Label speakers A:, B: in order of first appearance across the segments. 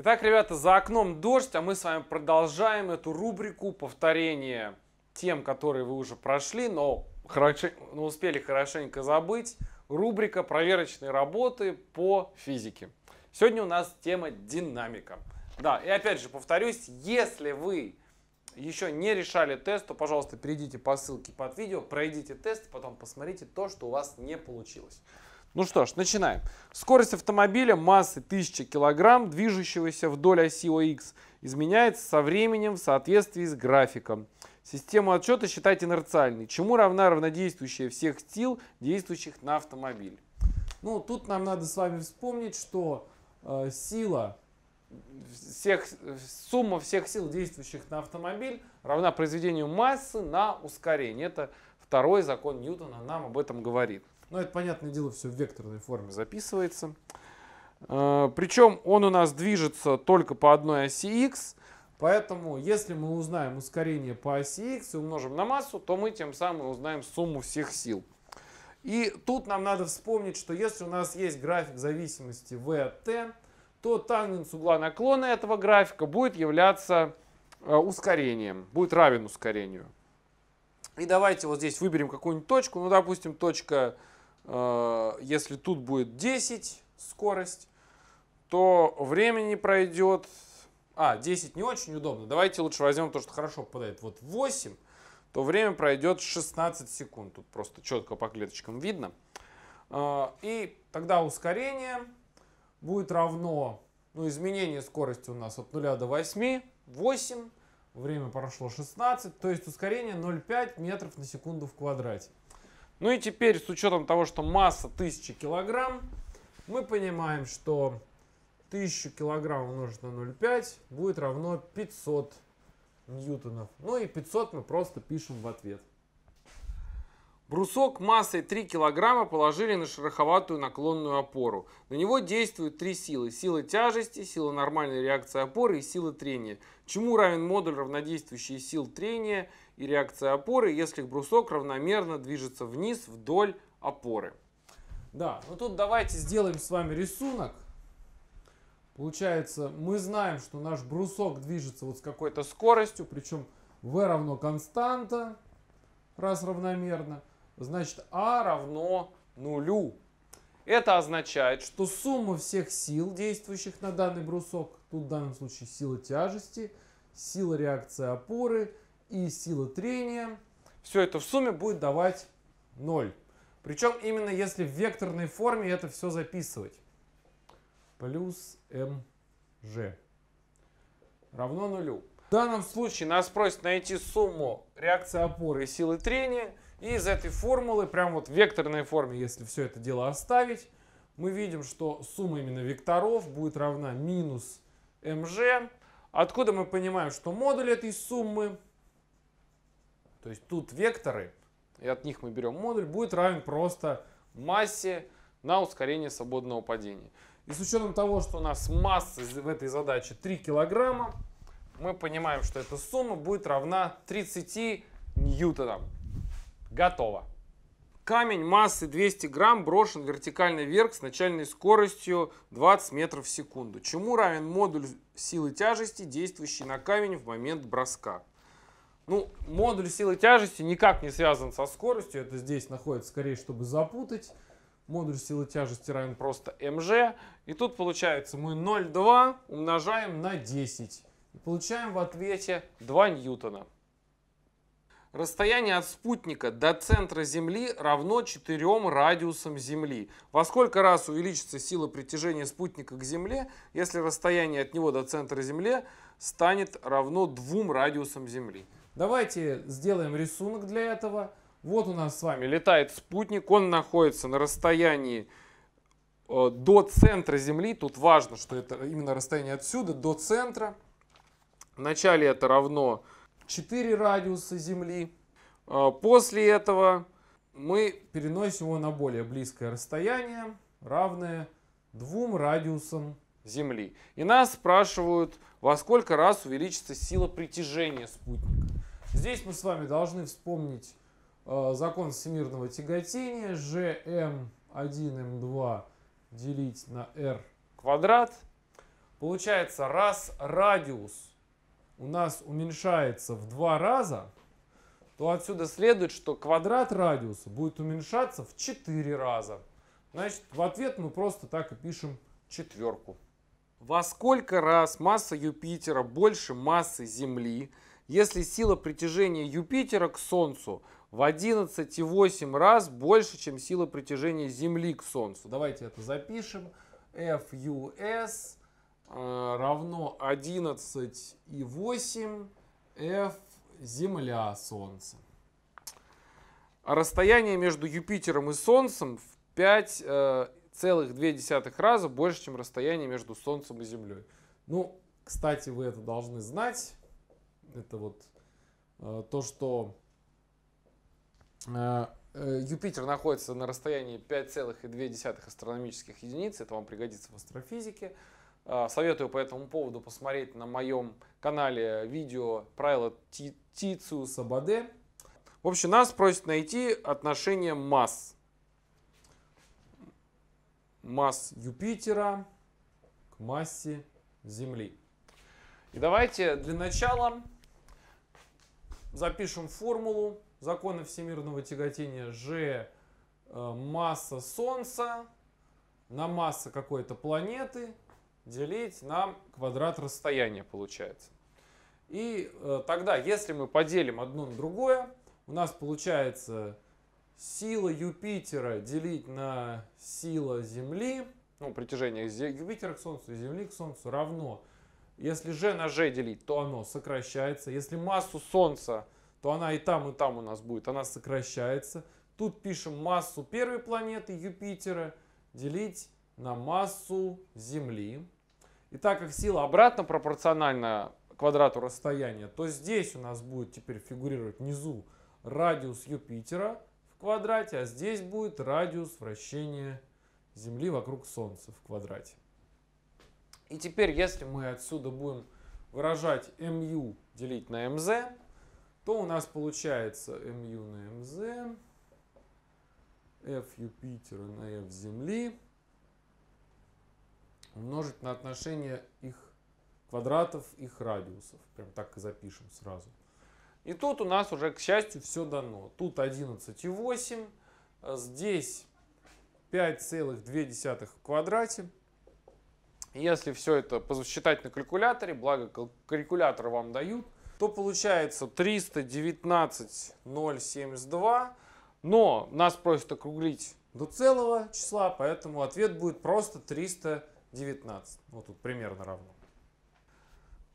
A: Итак, ребята, за окном дождь, а мы с вами продолжаем эту рубрику повторения тем, которые вы уже прошли, но, хорошо, но успели хорошенько забыть. Рубрика проверочной работы по физике. Сегодня у нас тема динамика. Да, и опять же повторюсь, если вы еще не решали тест, то, пожалуйста, перейдите по ссылке под видео, пройдите тест, потом посмотрите то, что у вас не получилось. Ну что ж, начинаем. Скорость автомобиля массы 1000 кг, движущегося вдоль оси ОХ, изменяется со временем в соответствии с графиком. Систему отчета считать инерциальной, чему равна равнодействующая всех сил, действующих на автомобиль. Ну, тут нам надо с вами вспомнить, что э, сила всех, сумма всех сил, действующих на автомобиль, равна произведению массы на ускорение. Это Второй закон Ньютона нам об этом говорит. Ну это, понятное дело, все в векторной форме записывается. Э, Причем он у нас движется только по одной оси x, поэтому если мы узнаем ускорение по оси x и умножим на массу, то мы тем самым узнаем сумму всех сил. И тут нам надо вспомнить, что если у нас есть график зависимости v от t, то тангенс угла наклона этого графика будет являться э, ускорением, будет равен ускорению. И давайте вот здесь выберем какую-нибудь точку. Ну, допустим, точка, э, если тут будет 10 скорость, то времени пройдет... А, 10 не очень удобно. Давайте лучше возьмем то, что хорошо попадает. Вот 8, то время пройдет 16 секунд. Тут просто четко по клеточкам видно. Э, и тогда ускорение будет равно... Ну, изменение скорости у нас от 0 до 8, 8 Время прошло 16, то есть ускорение 0,5 метров на секунду в квадрате. Ну и теперь, с учетом того, что масса 1000 килограмм, мы понимаем, что 1000 килограмм умножить на 0,5 будет равно 500 ньютонов. Ну и 500 мы просто пишем в ответ. Брусок массой 3 кг положили на шероховатую наклонную опору. На него действуют три силы. Сила тяжести, сила нормальной реакции опоры и сила трения. Чему равен модуль равнодействующих сил трения и реакции опоры, если брусок равномерно движется вниз вдоль опоры? Да, ну тут давайте сделаем с вами рисунок. Получается, мы знаем, что наш брусок движется вот с какой-то скоростью, причем v равно константа, раз равномерно значит А равно нулю. Это означает, что сумма всех сил, действующих на данный брусок, тут в данном случае сила тяжести, сила реакции опоры и сила трения, все это в сумме будет давать 0. Причем именно если в векторной форме это все записывать. Плюс mg равно нулю. В данном случае нас просят найти сумму реакции опоры и силы трения – и из этой формулы, прям вот в векторной форме, если все это дело оставить, мы видим, что сумма именно векторов будет равна минус mg. Откуда мы понимаем, что модуль этой суммы, то есть тут векторы, и от них мы берем модуль, будет равен просто массе на ускорение свободного падения. И с учетом того, что у нас масса в этой задаче 3 килограмма, мы понимаем, что эта сумма будет равна 30 ньютонам. Готово. Камень массы 200 грамм брошен вертикально вверх с начальной скоростью 20 метров в секунду, чему равен модуль силы тяжести, действующий на камень в момент броска. Ну, модуль силы тяжести никак не связан со скоростью, это здесь находится скорее, чтобы запутать. Модуль силы тяжести равен просто mg, и тут получается мы 0,2 умножаем на 10. И получаем в ответе 2 ньютона. Расстояние от спутника до центра Земли равно 4 радиусам Земли. Во сколько раз увеличится сила притяжения спутника к Земле, если расстояние от него до центра Земли станет равно 2 радиусам Земли? Давайте сделаем рисунок для этого. Вот у нас с вами летает спутник, он находится на расстоянии э, до центра Земли. Тут важно, что это именно расстояние отсюда до центра. Вначале это равно 4 радиуса Земли. А, после этого мы переносим его на более близкое расстояние, равное двум радиусам Земли. И нас спрашивают, во сколько раз увеличится сила притяжения спутника. Здесь мы с вами должны вспомнить э, закон всемирного тяготения GM1M2 делить на R квадрат. Получается, раз радиус у нас уменьшается в два раза, то отсюда следует, что квадрат радиуса будет уменьшаться в 4 раза. Значит, в ответ мы просто так и пишем четверку. Во сколько раз масса Юпитера больше массы Земли, если сила притяжения Юпитера к Солнцу в 11,8 раз больше, чем сила притяжения Земли к Солнцу? Давайте это запишем. FUS Э, равно 11,8 f Земля Солнце. расстояние между Юпитером и Солнцем в 5,2 э, раза больше, чем расстояние между Солнцем и Землей. Ну, кстати, вы это должны знать. Это вот э, то, что э, э Юпитер находится на расстоянии 5,2 астрономических единиц. Это вам пригодится в астрофизике. А, советую по этому поводу посмотреть на моем канале видео правила Тициуса Баде. В общем, нас просят найти отношение масс. Масс Юпитера к массе Земли. И давайте для начала запишем формулу закона всемирного тяготения G э, масса Солнца на масса какой-то планеты делить на квадрат расстояния получается. И э, тогда, если мы поделим одно на другое, у нас получается сила Юпитера делить на сила Земли, ну, притяжение Юпитера к Солнцу и Земли к Солнцу равно. Если G на G делить, то оно сокращается. Если массу Солнца, то она и там, и там у нас будет, она сокращается. Тут пишем массу первой планеты Юпитера делить на массу Земли. И так как сила обратно пропорциональна квадрату расстояния, то здесь у нас будет теперь фигурировать внизу радиус Юпитера в квадрате, а здесь будет радиус вращения Земли вокруг Солнца в квадрате. И теперь, если мы отсюда будем выражать mu делить на mz, то у нас получается mu на mz, f Юпитера на f Земли умножить на отношение их квадратов, их радиусов. Прям так и запишем сразу. И тут у нас уже, к счастью, все дано. Тут 11,8, э, здесь 5,2 в квадрате. Если все это посчитать на калькуляторе, благо калькулятор вам дают, то получается 319,072. Но нас просят округлить до целого числа, поэтому ответ будет просто 319. 19. Вот тут примерно равно.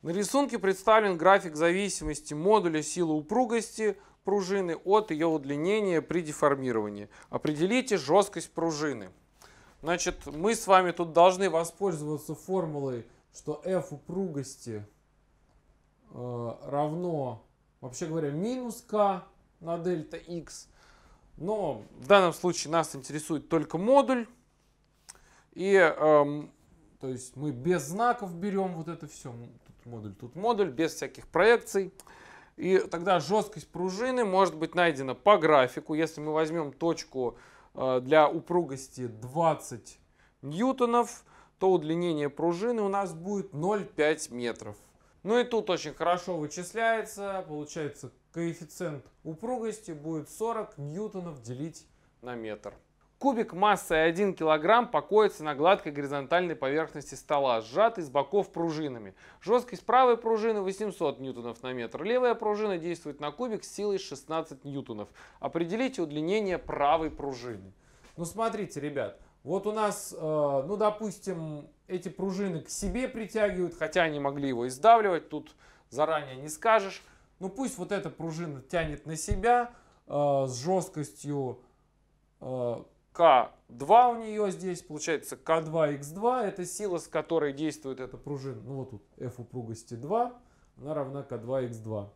A: На рисунке представлен график зависимости модуля силы упругости пружины от ее удлинения при деформировании. Определите жесткость пружины. Значит, мы с вами тут должны воспользоваться формулой, что f упругости э, равно, вообще говоря, минус k на дельта x. Но в данном случае нас интересует только модуль. И э, то есть мы без знаков берем вот это все. Тут модуль, тут модуль, без всяких проекций. И тогда жесткость пружины может быть найдена по графику. Если мы возьмем точку э, для упругости 20 ньютонов, то удлинение пружины у нас будет 0,5 метров. Ну и тут очень хорошо вычисляется, получается коэффициент упругости будет 40 ньютонов делить на метр. Кубик массой 1 кг покоится на гладкой горизонтальной поверхности стола, сжатый с боков пружинами. Жесткость правой пружины 800 ньютонов на метр. Левая пружина действует на кубик с силой 16 ньютонов. Определите удлинение правой пружины. Ну смотрите, ребят, вот у нас, э, ну допустим, эти пружины к себе притягивают, хотя они могли его издавливать, тут заранее не скажешь. Ну пусть вот эта пружина тянет на себя э, с жесткостью э, к2 у нее здесь, получается К2Х2, это сила, с которой действует эта пружина. Ну вот тут F упругости 2, она равна К2Х2.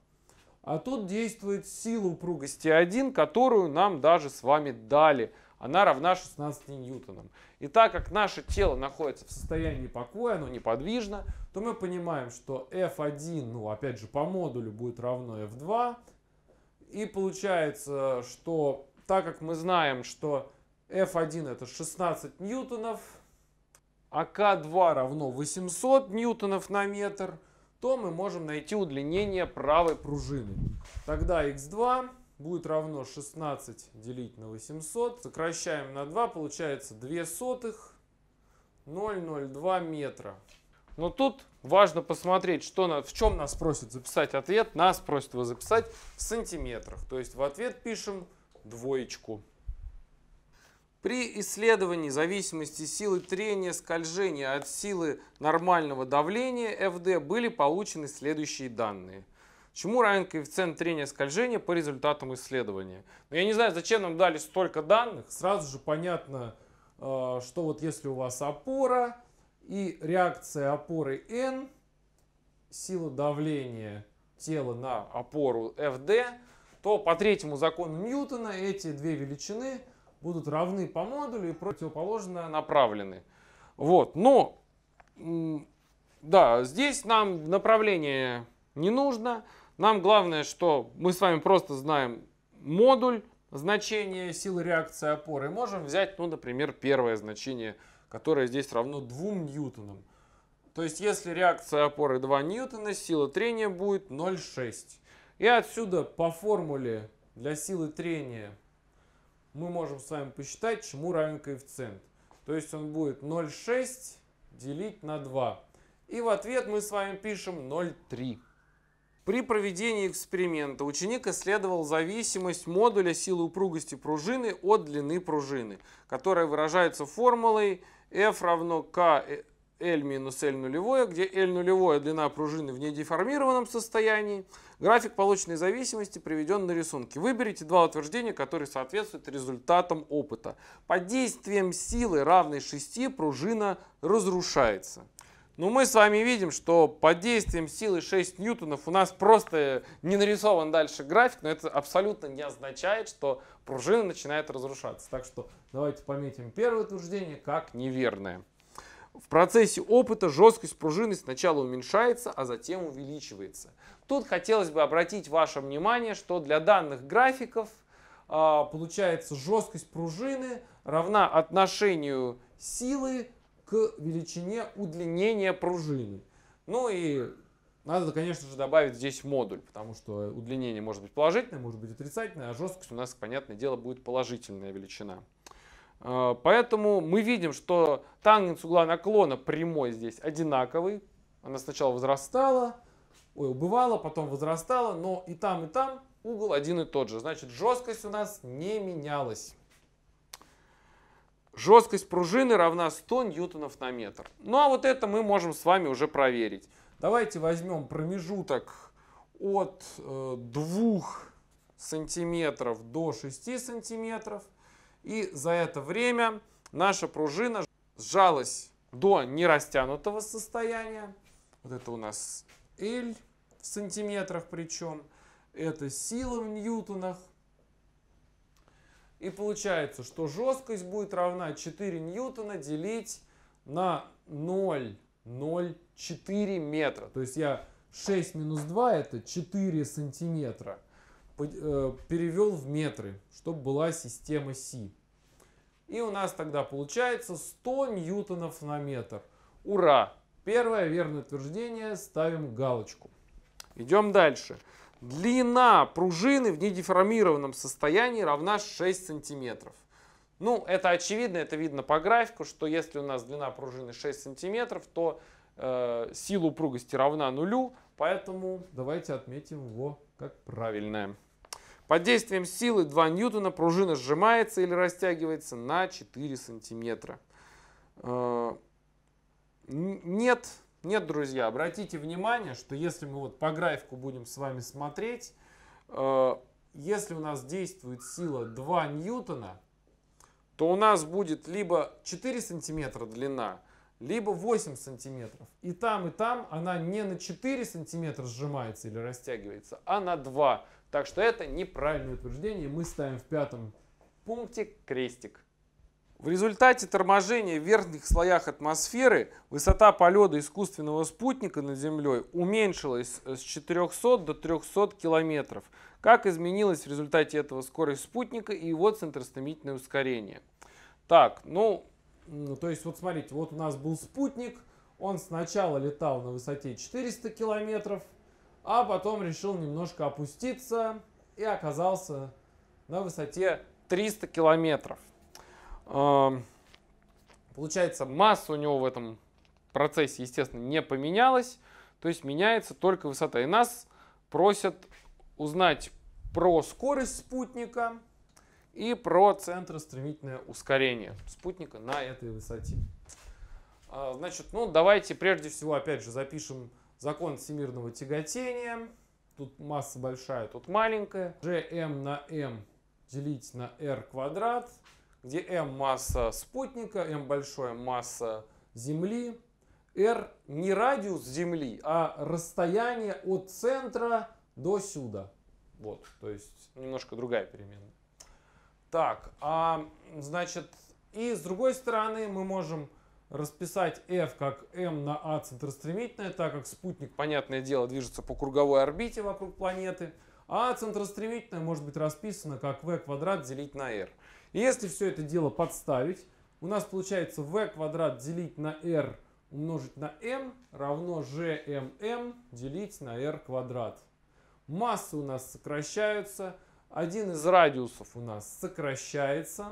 A: А тут действует сила упругости 1, которую нам даже с вами дали. Она равна 16 ньютонам. И так как наше тело находится в состоянии покоя, оно неподвижно, то мы понимаем, что F1, ну опять же по модулю будет равно F2. И получается, что так как мы знаем, что F1 это 16 ньютонов, а К2 равно 800 ньютонов на метр, то мы можем найти удлинение правой пружины. Тогда x2 будет равно 16 делить на 800. Сокращаем на 2, получается 2 сотых 0,02 метра. Но тут важно посмотреть, что на, в чем нас просят записать ответ. Нас просят его записать в сантиметрах. То есть в ответ пишем двоечку. При исследовании зависимости силы трения скольжения от силы нормального давления FD были получены следующие данные. Чему равен коэффициент трения скольжения по результатам исследования? Но ну, я не знаю, зачем нам дали столько данных. Сразу же понятно, э, что вот если у вас опора и реакция опоры N, сила давления тела на опору FD, то по третьему закону Ньютона эти две величины – будут равны по модулю и противоположно направлены. Вот, но да, здесь нам направление не нужно. Нам главное, что мы с вами просто знаем модуль, значение силы реакции опоры. можем взять, ну, например, первое значение, которое здесь равно 2 ньютонам. То есть, если реакция опоры 2 ньютона, сила трения будет 0,6. И отсюда по формуле для силы трения мы можем с вами посчитать, чему равен коэффициент. То есть он будет 0,6 делить на 2. И в ответ мы с вами пишем 0,3. При проведении эксперимента ученик исследовал зависимость модуля силы упругости пружины от длины пружины, которая выражается формулой F равно K L минус L нулевое, где L нулевое длина пружины в недеформированном состоянии. График полученной зависимости приведен на рисунке. Выберите два утверждения, которые соответствуют результатам опыта. Под действием силы, равной 6, пружина разрушается. Но ну, мы с вами видим, что под действием силы 6 ньютонов у нас просто не нарисован дальше график, но это абсолютно не означает, что пружина начинает разрушаться. Так что давайте пометим первое утверждение как неверное. В процессе опыта жесткость пружины сначала уменьшается, а затем увеличивается. Тут хотелось бы обратить ваше внимание, что для данных графиков а, получается жесткость пружины равна отношению силы к величине удлинения пружины. Ну и надо, конечно же, добавить здесь модуль, потому что удлинение может быть положительное, может быть отрицательное, а жесткость у нас, понятное дело, будет положительная величина. А, поэтому мы видим, что тангенс угла наклона прямой здесь одинаковый. Она сначала возрастала, ой, убывала, потом возрастала, но и там, и там угол один и тот же. Значит, жесткость у нас не менялась. Жесткость пружины равна 100 ньютонов на метр. Ну а вот это мы можем с вами уже проверить. Давайте возьмем промежуток от 2 э, сантиметров до 6 сантиметров – и за это время наша пружина сжалась до нерастянутого состояния. Вот это у нас L в сантиметрах причем. Это сила в ньютонах. И получается, что жесткость будет равна 4 ньютона делить на 0,04 метра. То есть я 6 минус 2 это 4 сантиметра э, перевел в метры, чтобы была система Си. И у нас тогда получается 100 ньютонов на метр. Ура! Первое верное утверждение, ставим галочку. Идем дальше. Длина пружины в недеформированном состоянии равна 6 сантиметров. Ну, это очевидно, это видно по графику, что если у нас длина пружины 6 сантиметров, то э, сила упругости равна нулю, поэтому давайте отметим его как правильное. Под действием силы 2 ньютона пружина сжимается или растягивается на 4 сантиметра. Э, нет, нет, друзья, обратите внимание, что если мы вот по графику будем с вами смотреть, э, если у нас действует сила 2 ньютона, то у нас будет либо 4 сантиметра длина, либо 8 сантиметров. И там, и там она не на 4 сантиметра сжимается или растягивается, а на 2 так что это неправильное утверждение. Мы ставим в пятом пункте крестик. В результате торможения в верхних слоях атмосферы высота полета искусственного спутника над Землей уменьшилась с 400 до 300 километров. Как изменилась в результате этого скорость спутника и его центростремительное ускорение? Так, ну... ну... То есть вот смотрите, вот у нас был спутник, он сначала летал на высоте 400 километров, а потом решил немножко опуститься и оказался на высоте 300 километров. Эм, получается, масса у него в этом процессе, естественно, не поменялась, то есть меняется только высота. И нас просят узнать про скорость спутника и про центростремительное ускорение спутника на этой высоте. А, значит, ну давайте прежде всего опять же запишем закон всемирного тяготения. Тут масса большая, тут маленькая. gm на m делить на r квадрат, где m масса спутника, m большое масса Земли. r не радиус Земли, а расстояние от центра до сюда. Вот, то есть немножко другая переменная. Так, а значит, и с другой стороны мы можем расписать F как M на A центростремительное, так как спутник, понятное дело, движется по круговой орбите вокруг планеты, а центростремительное может быть расписано как V квадрат делить на R. И если все это дело подставить, у нас получается V квадрат делить на R умножить на m равно gmm делить на r квадрат. Массы у нас сокращаются, один из радиусов у нас сокращается.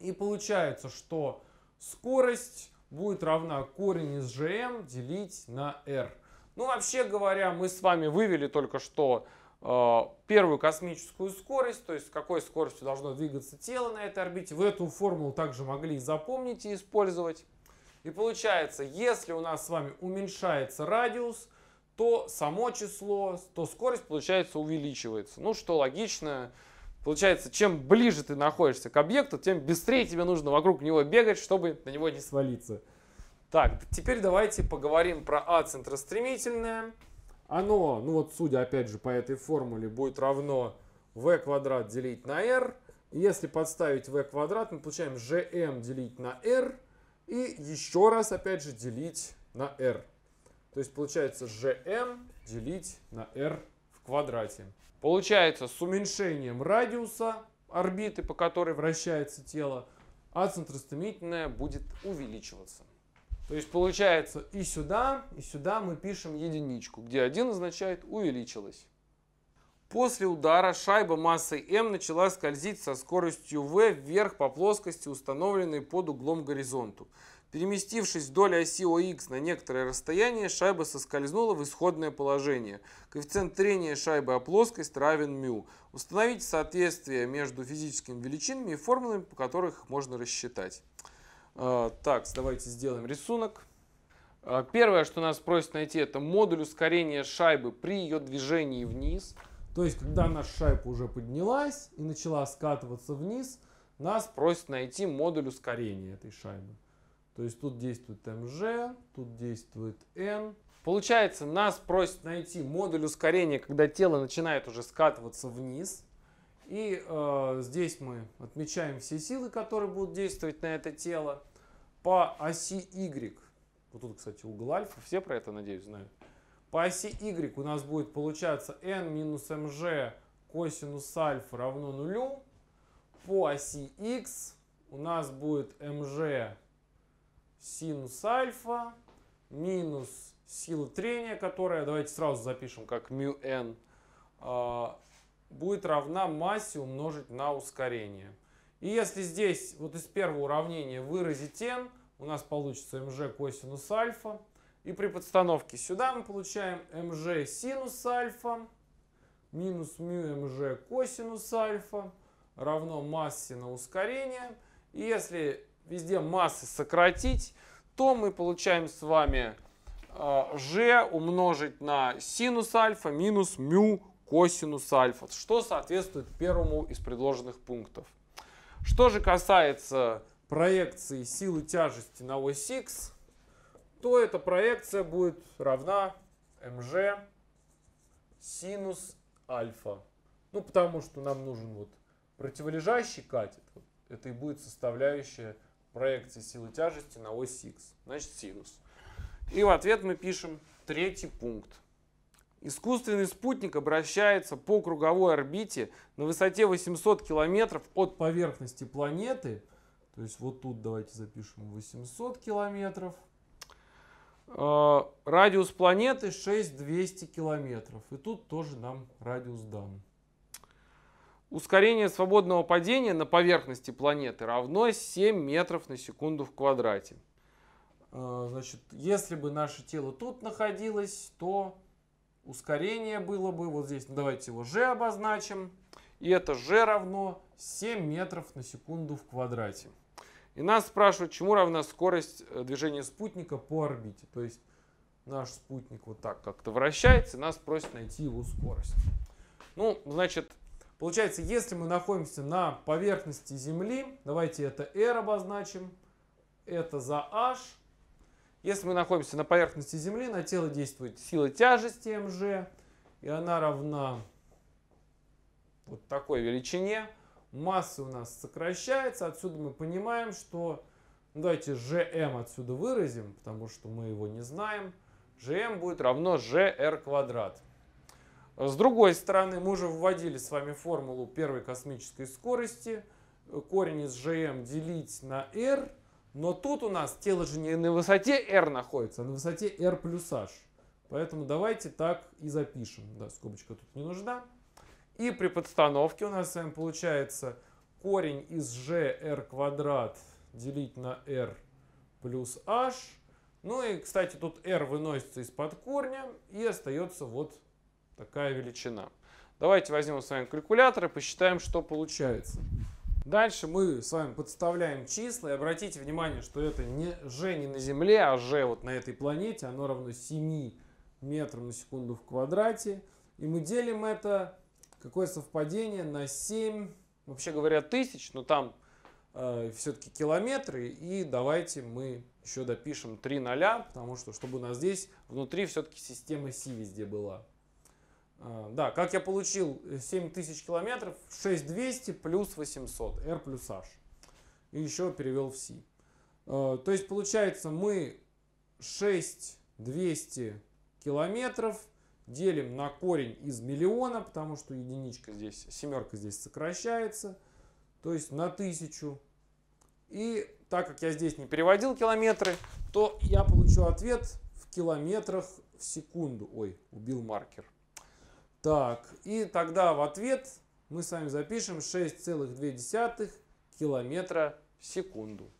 A: И получается, что скорость будет равна корень из gm делить на r. Ну, вообще говоря, мы с вами вывели только что э, первую космическую скорость, то есть с какой скоростью должно двигаться тело на этой орбите. Вы эту формулу также могли запомнить и использовать. И получается, если у нас с вами уменьшается радиус, то само число, то скорость, получается, увеличивается. Ну, что логично, Получается, чем ближе ты находишься к объекту, тем быстрее тебе нужно вокруг него бегать, чтобы на него не свалиться. Так, теперь давайте поговорим про А центростремительное. Оно, ну вот судя опять же по этой формуле, будет равно v квадрат делить на r. Если подставить v квадрат, мы получаем gm делить на r. И еще раз опять же делить на r. То есть получается gm делить на r в квадрате. Получается, с уменьшением радиуса орбиты, по которой вращается тело, а будет увеличиваться. То есть получается и сюда, и сюда мы пишем единичку, где один означает увеличилось. После удара шайба массой m начала скользить со скоростью v вверх по плоскости, установленной под углом горизонту. Переместившись вдоль оси ОХ на некоторое расстояние, шайба соскользнула в исходное положение. Коэффициент трения шайбы о плоскость равен μ. Установите соответствие между физическими величинами и формулами, по которым их можно рассчитать. А, так, давайте сделаем рисунок. А, первое, что нас просит найти, это модуль ускорения шайбы при ее движении вниз. То есть, когда наша шайба уже поднялась и начала скатываться вниз, нас просит найти модуль ускорения этой шайбы. То есть тут действует МЖ, тут действует Н. Получается, нас просят найти модуль ускорения, когда тело начинает уже скатываться вниз. И э, здесь мы отмечаем все силы, которые будут действовать на это тело по оси Y. Вот тут, кстати, угол альфа, все про это, надеюсь, знают. По оси Y у нас будет получаться n минус МЖ косинус альфа равно нулю. По оси X у нас будет МЖ синус альфа минус сила трения, которая, давайте сразу запишем как μ n, а, будет равна массе умножить на ускорение. И если здесь вот из первого уравнения выразить n, у нас получится mg косинус альфа. И при подстановке сюда мы получаем mg синус альфа минус μ mg косинус альфа равно массе на ускорение. И если везде массы сократить, то мы получаем с вами а, g умножить на синус альфа минус мю косинус альфа, что соответствует первому из предложенных пунктов. Что же касается проекции силы тяжести на ось x, то эта проекция будет равна mg синус альфа. Ну, потому что нам нужен вот противолежащий катет. Вот это и будет составляющая проекции силы тяжести на ось x, значит синус. И в ответ мы пишем третий пункт. Искусственный спутник обращается по круговой орбите на высоте 800 километров от поверхности планеты. То есть вот тут давайте запишем 800 километров. Э, радиус планеты 6200 километров. И тут тоже нам радиус дан. Ускорение свободного падения на поверхности планеты равно 7 метров на секунду в квадрате. Э, значит, если бы наше тело тут находилось, то ускорение было бы вот здесь. Ну, давайте его g обозначим. И это g равно 7 метров на секунду в квадрате. И нас спрашивают, чему равна скорость э, движения спутника по орбите. То есть наш спутник вот так как-то вращается, и нас просят найти его скорость. Ну, значит, Получается, если мы находимся на поверхности Земли, давайте это R обозначим, это за H. Если мы находимся на поверхности Земли, на тело действует сила тяжести МЖ, и она равна вот такой величине. Масса у нас сокращается, отсюда мы понимаем, что ну, давайте GM отсюда выразим, потому что мы его не знаем. GM будет равно GR квадрат. С другой стороны, мы уже вводили с вами формулу первой космической скорости. Корень из gm делить на r. Но тут у нас тело же не на высоте r находится, а на высоте r плюс h. Поэтому давайте так и запишем. Да, скобочка тут не нужна. И при подстановке у нас с вами получается корень из gr квадрат делить на r плюс h. Ну и, кстати, тут r выносится из-под корня и остается вот такая величина. Давайте возьмем с вами калькулятор и посчитаем, что получается. Дальше мы с вами подставляем числа. И обратите внимание, что это не g не на Земле, а g вот на этой планете. Оно равно 7 метрам на секунду в квадрате. И мы делим это, какое совпадение, на 7, вообще говоря, тысяч, но там э, все-таки километры. И давайте мы еще допишем 3 ноля, потому что чтобы у нас здесь внутри все-таки система Си везде была. А, да, как я получил 7000 э, километров, 6200 плюс 800, R плюс H. И еще перевел в C. А, то есть получается мы 6200 километров делим на корень из миллиона, потому что единичка здесь, семерка здесь сокращается, то есть на тысячу. И так как я здесь не переводил километры, то я получу ответ в километрах в секунду. Ой, убил маркер. Так, и тогда в ответ мы с вами запишем 6,2 километра в секунду.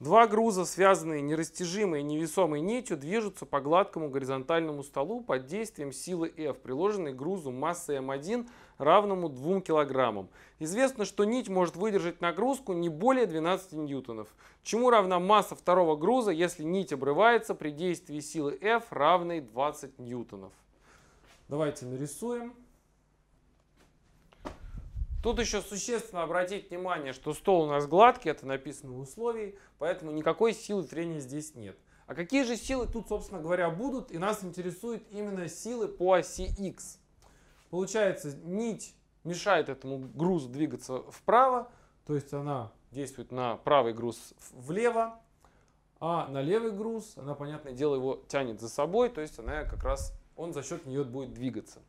A: Два груза, связанные нерастяжимой и невесомой нитью, движутся по гладкому горизонтальному столу под действием силы F, приложенной к грузу массой М1, равному 2 кг. Известно, что нить может выдержать нагрузку не более 12 ньютонов, чему равна масса второго груза, если нить обрывается при действии силы F, равной 20 ньютонов. Давайте нарисуем. Тут еще существенно обратить внимание, что стол у нас гладкий, это написано в условии, поэтому никакой силы трения здесь нет. А какие же силы тут, собственно говоря, будут? И нас интересуют именно силы по оси X. Получается, нить мешает этому грузу двигаться вправо, то есть она действует на правый груз влево, а на левый груз она, понятное дело, его тянет за собой, то есть она как раз он за счет нее будет двигаться.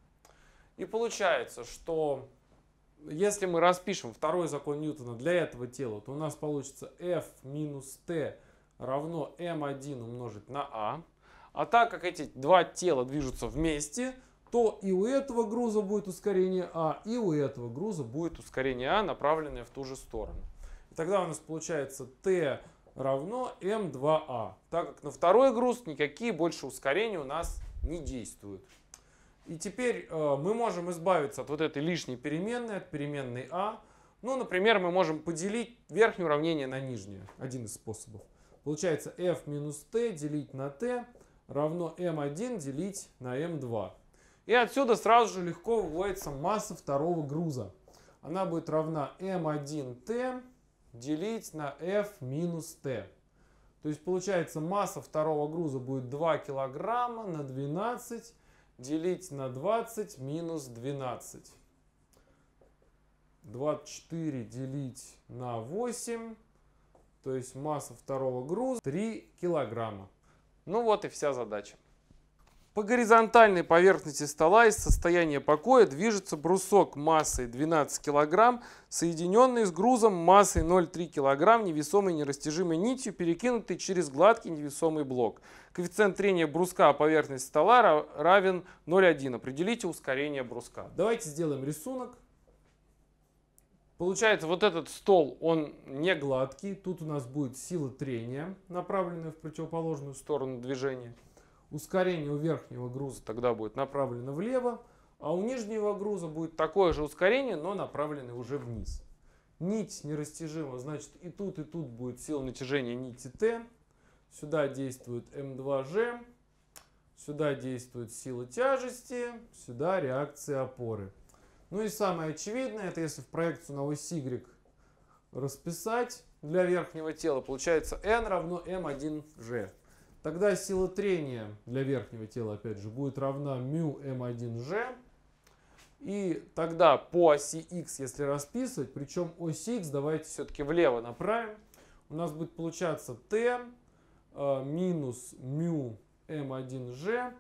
A: И получается, что если мы распишем второй закон Ньютона для этого тела, то у нас получится F минус T равно m1 умножить на a. А. а так как эти два тела движутся вместе, то и у этого груза будет ускорение а, и у этого груза будет ускорение а, направленное в ту же сторону. И тогда у нас получается t равно m2a, а. так как на второй груз никакие больше ускорения у нас не действуют. И теперь э, мы можем избавиться от вот этой лишней переменной, от переменной а. Ну, например, мы можем поделить верхнее уравнение на нижнее. Один из способов. Получается f минус t делить на t равно m1 делить на m2. И отсюда сразу же легко выводится масса второго груза. Она будет равна m1t делить на f минус t. То есть получается масса второго груза будет 2 килограмма на 12 делить на 20 минус 12. 24 делить на 8, то есть масса второго груза 3 килограмма. Ну вот и вся задача. По горизонтальной поверхности стола из состояния покоя движется брусок массой 12 кг, соединенный с грузом массой 0,3 кг невесомой нерастяжимой нитью, перекинутый через гладкий невесомый блок. Коэффициент трения бруска о поверхность стола равен 0,1. Определите ускорение бруска. Давайте сделаем рисунок. Получается, вот этот стол, он не гладкий. Тут у нас будет сила трения, направленная в противоположную сторону движения ускорение у верхнего груза тогда будет направлено влево, а у нижнего груза будет такое же ускорение, но направленное уже вниз. Нить нерастяжима, значит и тут, и тут будет сила натяжения нити Т. Сюда действует м 2 g сюда действует сила тяжести, сюда реакция опоры. Ну и самое очевидное, это если в проекцию на ось Y расписать для верхнего тела, получается N равно M1G. Тогда сила трения для верхнего тела, опять же, будет равна μ m1g. Эм И тогда по оси x, если расписывать, причем оси x давайте все-таки влево направим, у нас будет получаться t э, минус μ m1g эм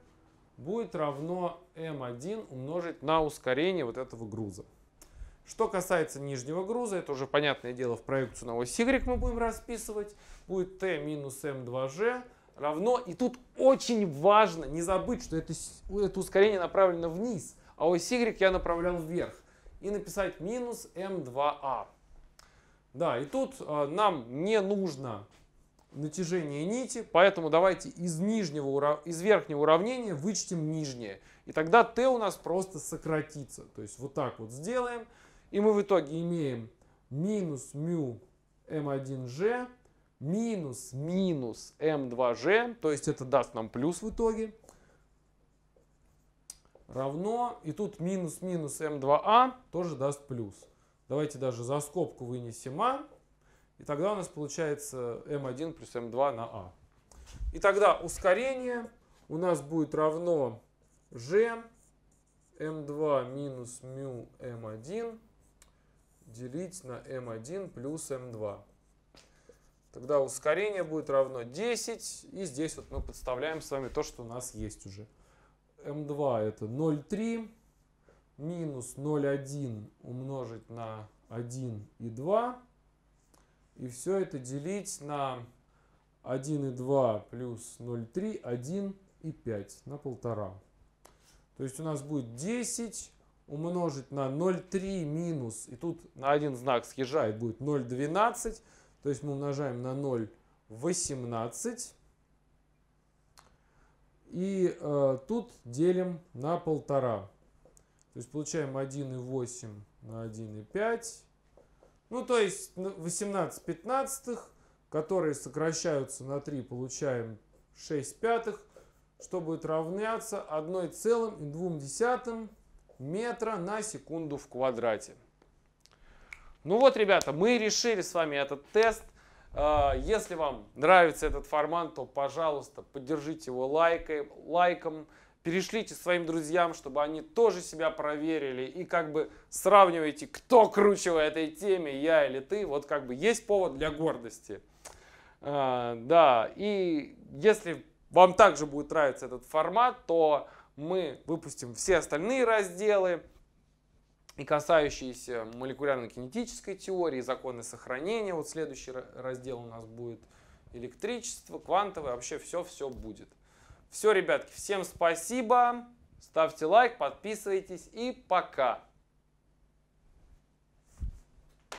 A: будет равно m1 эм умножить на ускорение вот этого груза. Что касается нижнего груза, это уже понятное дело в проекцию на ось y мы будем расписывать. Будет t минус m2g равно. И тут очень важно не забыть, что это, это ускорение направлено вниз, а ось Y я направлял вверх. И написать минус m2a. А. Да, и тут э, нам не нужно натяжение нити, поэтому давайте из, нижнего из верхнего уравнения вычтем нижнее. И тогда t у нас просто сократится. То есть вот так вот сделаем. И мы в итоге имеем минус μ m1g минус минус m2g, то есть это даст нам плюс в итоге, равно, и тут минус минус m2a а тоже даст плюс. Давайте даже за скобку вынесем a а, и тогда у нас получается m1 плюс m2 на a. А. И тогда ускорение у нас будет равно g m2 минус μ m1 делить на m1 плюс m2. Тогда ускорение будет равно 10. И здесь вот мы подставляем с вами то, что у нас есть уже. М2 это 0,3 минус 0,1 умножить на 1 и 2. И все это делить на 1 и 2 плюс 0,3, 1 и 5 на полтора. То есть у нас будет 10 умножить на 0,3 минус, и тут на один знак съезжает, будет 0,12 то есть мы умножаем на 0 18. И э, тут делим на полтора. То есть получаем 1,8 на 1,5. Ну, то есть 18 ну, пятнадцатых, которые сокращаются на 3, получаем 6 пятых, что будет равняться 1,2 метра на секунду в квадрате. Ну вот, ребята, мы решили с вами этот тест. А, если вам нравится этот формат, то, пожалуйста, поддержите его лайкой, лайком. Перешлите своим друзьям, чтобы они тоже себя проверили. И как бы сравнивайте, кто круче в этой теме, я или ты. Вот как бы есть повод для гордости. А, да, и если вам также будет нравиться этот формат, то мы выпустим все остальные разделы и касающиеся молекулярно-кинетической теории, законы сохранения. Вот следующий раздел у нас будет электричество, квантовое, вообще все-все будет. Все, ребятки, всем спасибо, ставьте лайк, подписывайтесь и пока!